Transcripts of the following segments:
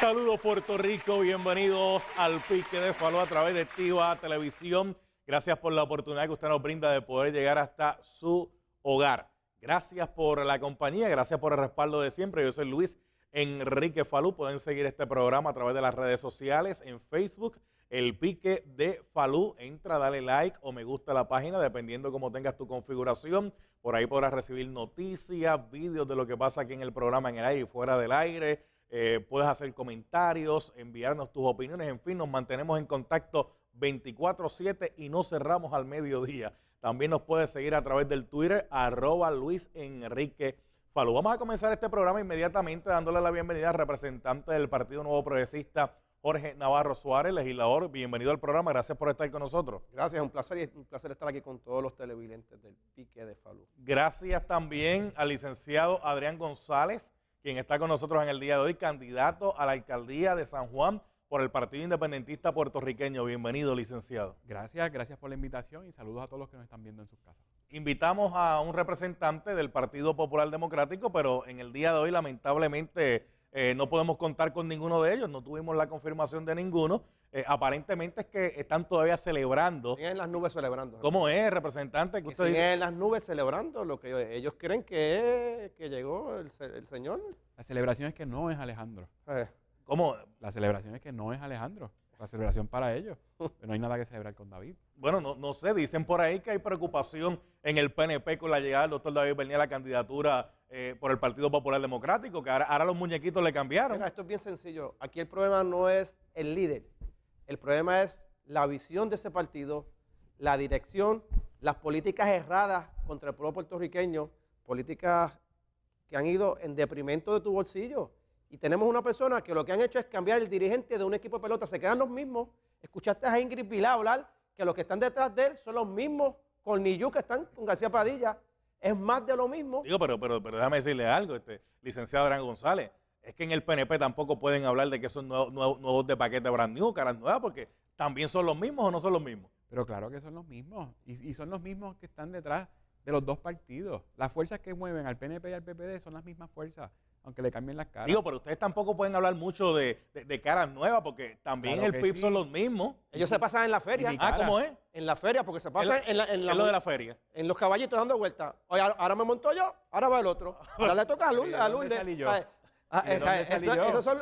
Saludos Puerto Rico, bienvenidos al Pique de Falú a través de Tiva Televisión. Gracias por la oportunidad que usted nos brinda de poder llegar hasta su hogar. Gracias por la compañía, gracias por el respaldo de siempre. Yo soy Luis Enrique Falú. Pueden seguir este programa a través de las redes sociales, en Facebook, El Pique de Falú. Entra, dale like o me gusta la página, dependiendo cómo tengas tu configuración. Por ahí podrás recibir noticias, vídeos de lo que pasa aquí en el programa, en el aire y fuera del aire eh, puedes hacer comentarios, enviarnos tus opiniones, en fin, nos mantenemos en contacto 24-7 y no cerramos al mediodía. También nos puedes seguir a través del Twitter, arroba Luis Enrique Falú. Vamos a comenzar este programa inmediatamente dándole la bienvenida al representante del Partido Nuevo Progresista, Jorge Navarro Suárez, legislador. Bienvenido al programa, gracias por estar con nosotros. Gracias, un placer y un placer estar aquí con todos los televidentes del Pique de Falú. Gracias también al licenciado Adrián González quien está con nosotros en el día de hoy, candidato a la alcaldía de San Juan por el Partido Independentista Puertorriqueño. Bienvenido, licenciado. Gracias, gracias por la invitación y saludos a todos los que nos están viendo en sus casas. Invitamos a un representante del Partido Popular Democrático, pero en el día de hoy lamentablemente eh, no podemos contar con ninguno de ellos, no tuvimos la confirmación de ninguno. Eh, aparentemente es que están todavía celebrando. Siguen en las nubes celebrando. ¿Cómo es, representante? Que usted en las nubes celebrando lo que ellos, creen que, que llegó el, Señor. La celebración es que no es Alejandro. Eh. ¿Cómo? La celebración es que no es Alejandro. La celebración para ellos. Pero no hay nada que celebrar con David. Bueno, no, no sé, dicen por ahí que hay preocupación en el PNP con la llegada del doctor David venía la candidatura eh, por el Partido Popular Democrático, que ahora, ahora los muñequitos le cambiaron. esto es bien sencillo. Aquí el problema no es el líder. El problema es la visión de ese partido, la dirección, las políticas erradas contra el pueblo puertorriqueño, políticas que han ido en deprimento de tu bolsillo. Y tenemos una persona que lo que han hecho es cambiar el dirigente de un equipo de pelota. Se quedan los mismos. Escuchaste a Ingrid Vilá hablar que los que están detrás de él son los mismos con Niyu que están con García Padilla. Es más de lo mismo. Digo, pero, pero, déjame decirle algo, este, licenciado Adrián González. Es que en el PNP tampoco pueden hablar de que son nuevos, nuevos, de paquete brand new, caras nuevas, porque también son los mismos o no son los mismos. Pero claro que son los mismos. Y, y son los mismos que están detrás de los dos partidos. Las fuerzas que mueven al PNP y al PPD son las mismas fuerzas aunque le cambien las caras. Digo, pero ustedes tampoco pueden hablar mucho de, de, caras nuevas, porque también el PIB son los mismos. Ellos se pasan en la feria. Ah, ¿cómo es? En la feria, porque se pasan en, la, en, la, lo de la feria. En los caballitos dando vueltas. Ahora me monto yo, ahora va el otro. Ahora le toca a Lourdes. A Lourdes. ¿De son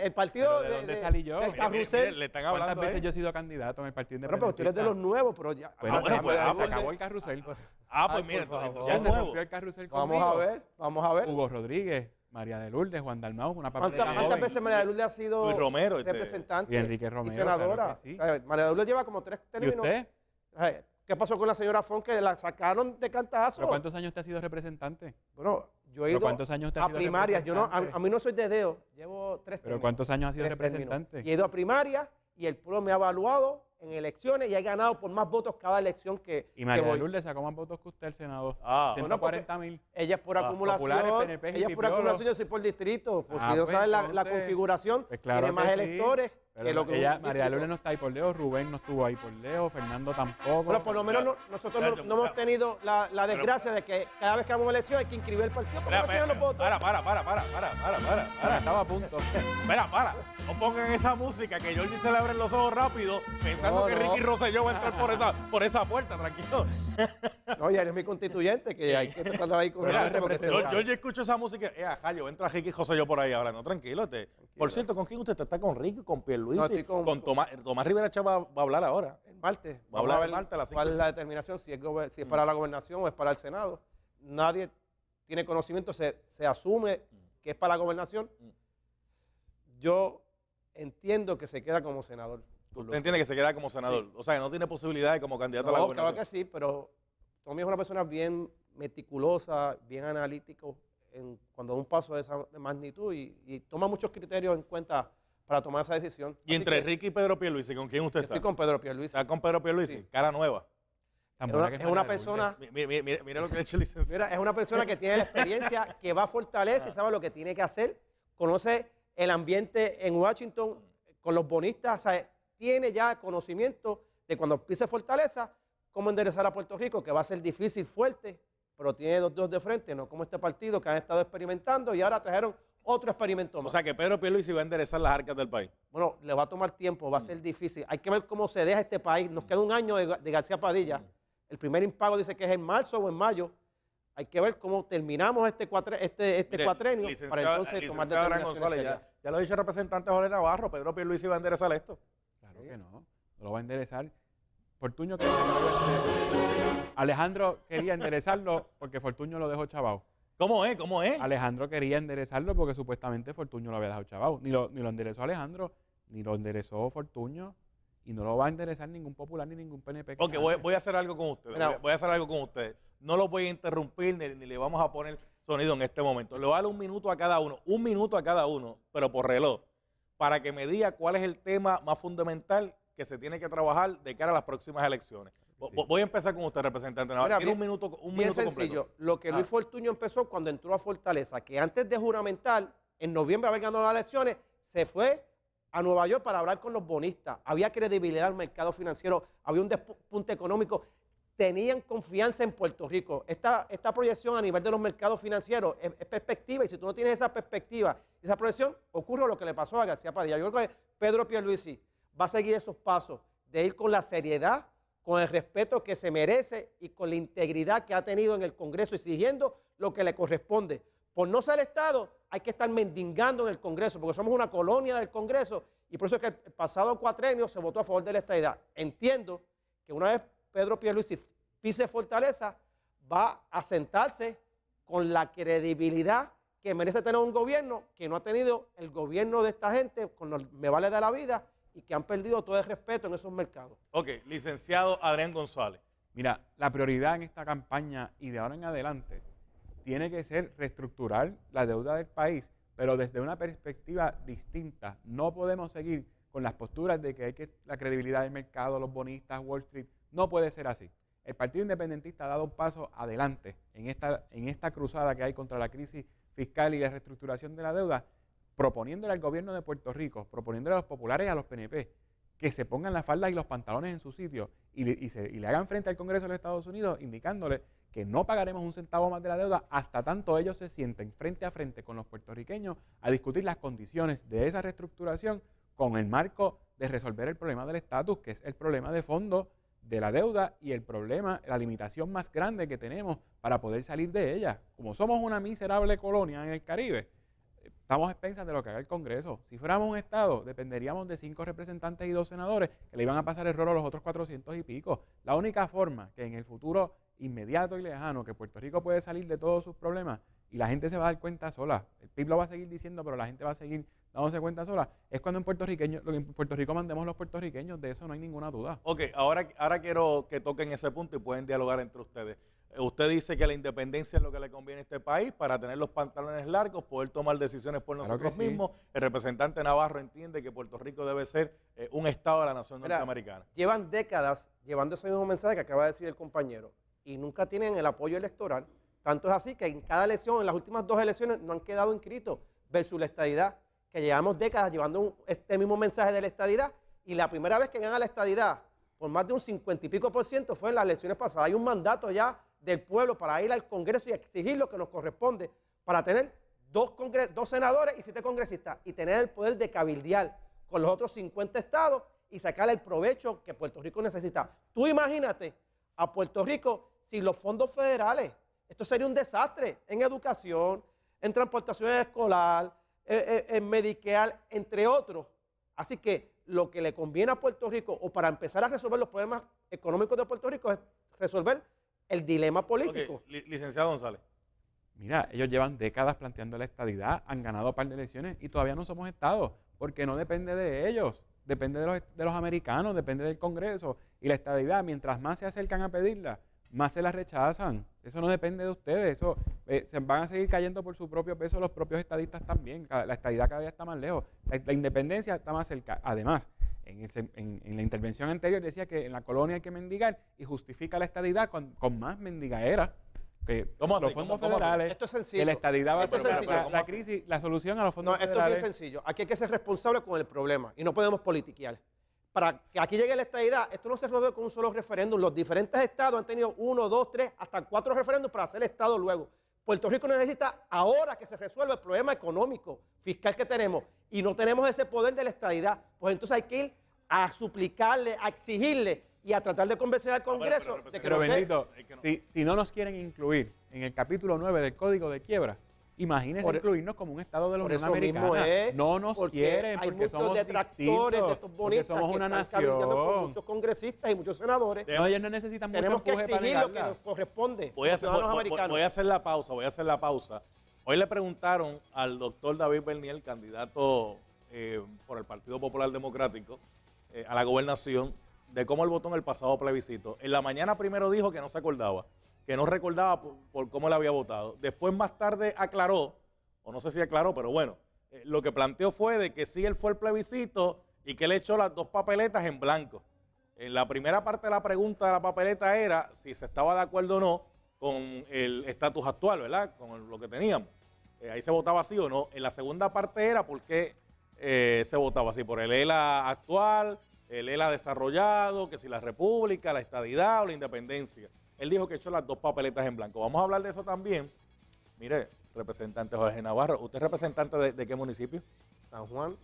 el partido de, de, dónde salí yo? del carrusel. le están hablando ¿Cuántas veces yo he sido candidato en el partido independiente? Pero, pero tú eres de los nuevos, pero ya. Bueno, bueno, ah, pues, se ah, pues, acabó el carrusel. Ah, pues ah, mira, entonces, ya se rompió el carrusel conmigo. Vamos a ver, vamos a ver. Hugo Rodríguez, María de Lourdes, Juan Dalmau, una papá. ¿Cuántas, ¿Cuántas veces María de Lourdes ha sido este. representante y Enrique Romero, senadora? María de Lourdes lleva como tres términos. ¿Y usted? ¿Qué pasó con la señora Fon que la sacaron de cantazo? ¿Pero cuántos años te ha sido representante? Bueno, yo he ido a primarias. Yo no, a, mí no soy de dedo, llevo tres ¿Pero cuántos años ha sido representante? he ido a primaria y el pueblo me ha evaluado en elecciones y ha ganado por más votos cada elección que. Y le sacó más votos que usted el senador 140 ah, mil. Ella es por ah, acumulación. ella es por acumulación, yo soy por distrito. Pues si no pues, saben la, configuración, pues tiene más electores que ella, María Lula no está ahí por Leo, Rubén no estuvo ahí por Leo, Fernando tampoco. Pero por lo menos nosotros no, hemos tenido la, la desgracia de que cada vez que una elección hay que inscribir el partido. Para, para, para, para, para, para, para, para, para, para, estaba a punto. Espera, para, no pongan esa música que Jordi se le abren los ojos rápido pensando que Ricky Rosselló va a entrar por esa, por esa puerta, tranquilo. Oye, eres mi constituyente, que hay que tratar ahí con el yo, yo, yo escucho esa música, eh, ajá, yo Ricky a Ricky Rosselló por ahí ahora, no, tranquilo, te, por cierto, ¿con quién usted está? con Ricky, con Pierluisi? No, con, Tomás, Tomás Rivera Chava va a hablar ahora. En martes. Va a hablar en martes a las ¿Cuál es la determinación? Si es, mm. para la gobernación o es para el Senado. Nadie tiene conocimiento, se, asume mm. que es para la gobernación. Mm. Yo entiendo que se queda como senador. ¿Usted entiende que se queda como senador? O sea, que no tiene posibilidades como candidato a la gobernación. Claro que sí, pero Tomás es una persona bien meticulosa, bien analítico, cuando da un paso de esa magnitud y, toma muchos criterios en cuenta para tomar esa decisión. Y entre Ricky y Pedro Pierluisi, ¿con quién usted está? Estoy con Pedro Pierluisi. ¿Está con Pedro Pierluisi? Cara nueva. Es una, persona. Mira, lo que hecho es una persona que tiene experiencia, que va a fortalecer, sabe lo que tiene que hacer, conoce el ambiente en Washington con los bonistas, tiene ya conocimiento de cuando pise Fortaleza, cómo enderezar a Puerto Rico, que va a ser difícil, fuerte, pero tiene dos de frente, no como este partido que han estado experimentando y ahora trajeron otro experimento más. O sea que Pedro Pierluisi va a enderezar las arcas del país. Bueno, le va a tomar tiempo, va a ser difícil. Hay que ver cómo se deja este país. Nos queda un año de, García Padilla. El primer impago dice que es en marzo o en mayo. Hay que ver cómo terminamos este, este, este cuatrenio para entonces tomar González, ya, ya, lo ha dicho el representante Jorge Navarro, Pedro Pierluisi va a enderezar esto. Claro que no, no, lo va a enderezar. Fortuño quería Alejandro quería enderezarlo porque Fortuño lo dejó chavau ¿Cómo es? ¿Cómo es? Alejandro quería enderezarlo porque supuestamente Fortuño lo había dejado chavau Ni lo, enderezó Alejandro, ni lo enderezó Fortuño. Y no lo va a enderezar ningún popular ni ningún PNP. Ok, voy, voy, a hacer algo con ustedes. Voy, a hacer algo con ustedes. No lo voy a interrumpir ni, ni le vamos a poner sonido en este momento. Le voy a dar un minuto a cada uno, un minuto a cada uno, pero por reloj, para que me diga cuál es el tema más fundamental que se tiene que trabajar de cara a las próximas elecciones. Voy a empezar con usted, representante Navarro. Tiene un minuto, un bien sencillo. Lo que Luis ah. Fortuño empezó cuando entró a Fortaleza, que antes de juramentar, en noviembre había ganado las elecciones, se fue a Nueva York para hablar con los bonistas. Había credibilidad al mercado financiero, había un despunte económico. Tenían confianza en Puerto Rico. Esta, esta proyección a nivel de los mercados financieros es, es perspectiva y si tú no tienes esa perspectiva, esa proyección, ocurre lo que le pasó a García Padilla. Yo creo que Pedro Pierluisi va a seguir esos pasos de ir con la seriedad, con el respeto que se merece y con la integridad que ha tenido en el Congreso exigiendo lo que le corresponde. Por no ser Estado, hay que estar mendigando en el Congreso, porque somos una colonia del Congreso y por eso es que el pasado cuatrenio se votó a favor de la estabilidad. Entiendo que una vez Pedro Pierluisi pise Fortaleza, va a sentarse con la credibilidad que merece tener un gobierno que no ha tenido el gobierno de esta gente, con me vale de la vida, y que han perdido todo el respeto en esos mercados. Ok, licenciado Adrián González. Mira, la prioridad en esta campaña y de ahora en adelante tiene que ser reestructurar la deuda del país, pero desde una perspectiva distinta. No podemos seguir con las posturas de que hay que la credibilidad del mercado, los bonistas, Wall Street. No puede ser así. El Partido Independentista ha dado un paso adelante en esta, en esta cruzada que hay contra la crisis fiscal y la reestructuración de la deuda proponiéndole al gobierno de Puerto Rico, proponiéndole a los populares y a los PNP que se pongan las faldas y los pantalones en su sitio y y le hagan frente al Congreso de los Estados Unidos indicándole que no pagaremos un centavo más de la deuda hasta tanto ellos se sienten frente a frente con los puertorriqueños a discutir las condiciones de esa reestructuración con el marco de resolver el problema del estatus, que es el problema de fondo de la deuda y el problema, la limitación más grande que tenemos para poder salir de ella. Como somos una miserable colonia en el Caribe, estamos a expensas de lo que haga el Congreso. Si fuéramos un Estado, dependeríamos de cinco representantes y dos senadores que le iban a pasar el rol a los otros 400 y pico. La única forma que en el futuro inmediato y lejano que Puerto Rico puede salir de todos sus problemas y la gente se va a dar cuenta sola, el PIB lo va a seguir diciendo, pero la gente va a seguir dándose cuenta sola, es cuando en en Puerto Rico mandemos los puertorriqueños, de eso no hay ninguna duda. Ok, ahora, ahora quiero que toquen ese punto y pueden dialogar entre ustedes. Usted dice que la independencia es lo que le conviene a este país para tener los pantalones largos, poder tomar decisiones por nosotros mismos. El representante Navarro entiende que Puerto Rico debe ser eh, un Estado de la nación norteamericana. Llevan décadas llevando ese mismo mensaje que acaba de decir el compañero y nunca tienen el apoyo electoral. Tanto es así que en cada elección, en las últimas dos elecciones, no han quedado inscritos versus la estadidad, que llevamos décadas llevando este mismo mensaje de la estadidad y la primera vez que ganan la estadidad por más de un cincuenta y pico por ciento fue en las elecciones pasadas. Hay un mandato ya del pueblo para ir al Congreso y exigir lo que nos corresponde para tener dos, dos senadores y siete congresistas y tener el poder de cabildear con los otros 50 estados y sacar el provecho que Puerto Rico necesita. Tú imagínate a Puerto Rico sin los fondos federales. Esto sería un desastre en educación, en transportación escolar, eh, eh, en medical, entre otros. Así que lo que le conviene a Puerto Rico, o para empezar a resolver los problemas económicos de Puerto Rico, es resolver el dilema político. Licenciado González. Mira, ellos llevan décadas planteando la estadidad, han ganado un par de elecciones y todavía no somos estados porque no depende de ellos, depende de los, de los americanos, depende del Congreso. Y la estadidad, mientras más se acercan a pedirla, más se la rechazan. Eso no depende de ustedes, eso eh, se van a seguir cayendo por su propio peso los propios estadistas también. La estadidad cada día está más lejos, la independencia está más cerca. Además, en, la intervención anterior decía que en la colonia hay que mendigar y justifica la estadidad con, más mendigaera. Que ¿Cómo los fondos federales, esto es sencillo. la estadidad va a la, crisis, la solución a los fondos no, esto es bien sencillo. Aquí hay que ser responsable con el problema y no podemos politiquear. Para que aquí llegue la estadidad, esto no se resuelve con un solo referéndum. Los diferentes estados han tenido uno, dos, tres, hasta cuatro referéndums para hacer el estado luego. Puerto Rico necesita ahora que se resuelva el problema económico, fiscal que tenemos, y no tenemos ese poder de la estadidad, pues entonces hay que ir a suplicarle, a exigirle y a tratar de convencer al Congreso. de si, si no nos quieren incluir en el capítulo 9 del Código de Quiebra, Imagínense por, e- incluirnos como un estado de la Unión Americana. no nos porque quieren porque hay somos detractores de estos bonitos, somos una nación. Con muchos congresistas y muchos senadores. ellos necesitan Tenemos que exigir lo que nos corresponde. Voy a, hacer, voy, voy, voy a hacer la pausa, voy a hacer la pausa. Hoy le preguntaron al doctor David Bernier, candidato eh, por el Partido Popular Democrático eh, a la gobernación, de cómo él votó en el pasado plebiscito. En la mañana primero dijo que no se acordaba que no recordaba por, cómo le había votado. Después más tarde aclaró, o no sé si aclaró, pero bueno, eh, lo que planteó fue de que sí él fue el plebiscito y que él echó las dos papeletas en blanco. En la primera parte de la pregunta de la papeleta era si se estaba de acuerdo o no con el estatus actual, ¿verdad? Con lo que teníamos. Eh, ahí se votaba sí o no. En la segunda parte era por qué eh, se votaba así, por el ELA actual, el ELA desarrollado, que si la república, la estadidad o la independencia. Él dijo que echó las dos papeletas en blanco. Vamos a hablar de eso también. Mire, representante Jorge Navarro, ¿usted es representante de, qué municipio? San Juan,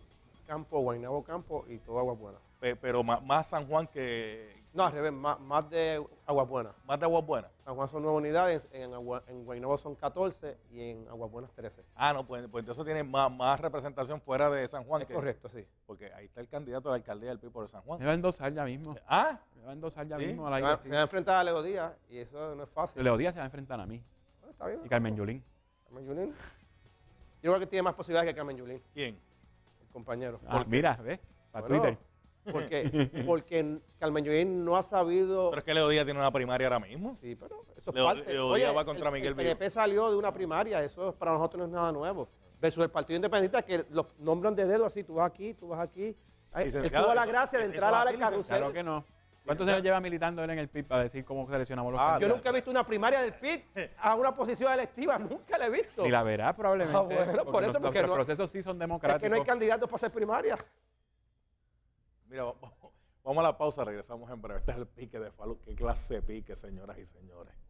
Campo, Guainabo, Campo y toda Agua Buena. Pero, más, San Juan que, no, al revés, más, más de Aguas Buenas. Más de Aguas Buenas. San Juan son nueve unidades, en, Agua, Guaynabo son 14 y en Aguas Buenas 13. Ah, no, pues, pues entonces tiene más, representación fuera de San Juan. correcto, sí. Porque ahí está el candidato a la alcaldía del PIPO de San Juan. Me va a endosar ya mismo. ¿Ah? Me va a endosar ya mismo a la iglesia. Se va a enfrentar a Leo Díaz y eso no es fácil. Leo Díaz se va a enfrentar a mí. está bien. Y Carmen Yulín. Carmen Yulín. Yo creo que tiene más posibilidades que Carmen Yulín. ¿Quién? El compañero. Ah, mira, ve, para Twitter. Porque, porque Carmen no ha sabido. Pero es que Leo Díaz tiene una primaria ahora mismo. Sí, pero eso es parte. Díaz va contra Miguel El salió de una primaria, eso para nosotros no es nada nuevo. Versus el Partido independiente que los nombran de dedo así: tú vas aquí, tú vas aquí. estuvo tuvo la gracia de entrar a la carrusel. Claro que no. ¿Cuántos años lleva militando él en el PIB para decir cómo seleccionamos los ah, Yo nunca he visto una primaria del PIB a una posición electiva, nunca la he visto. Ni la verá probablemente. Ah, por eso, porque los, procesos sí son democráticos. Es que no hay candidatos para hacer primaria. Mira, vamos, vamos a la pausa, regresamos en breve. Este es el pique de Falú. Qué clase de pique, señoras y señores.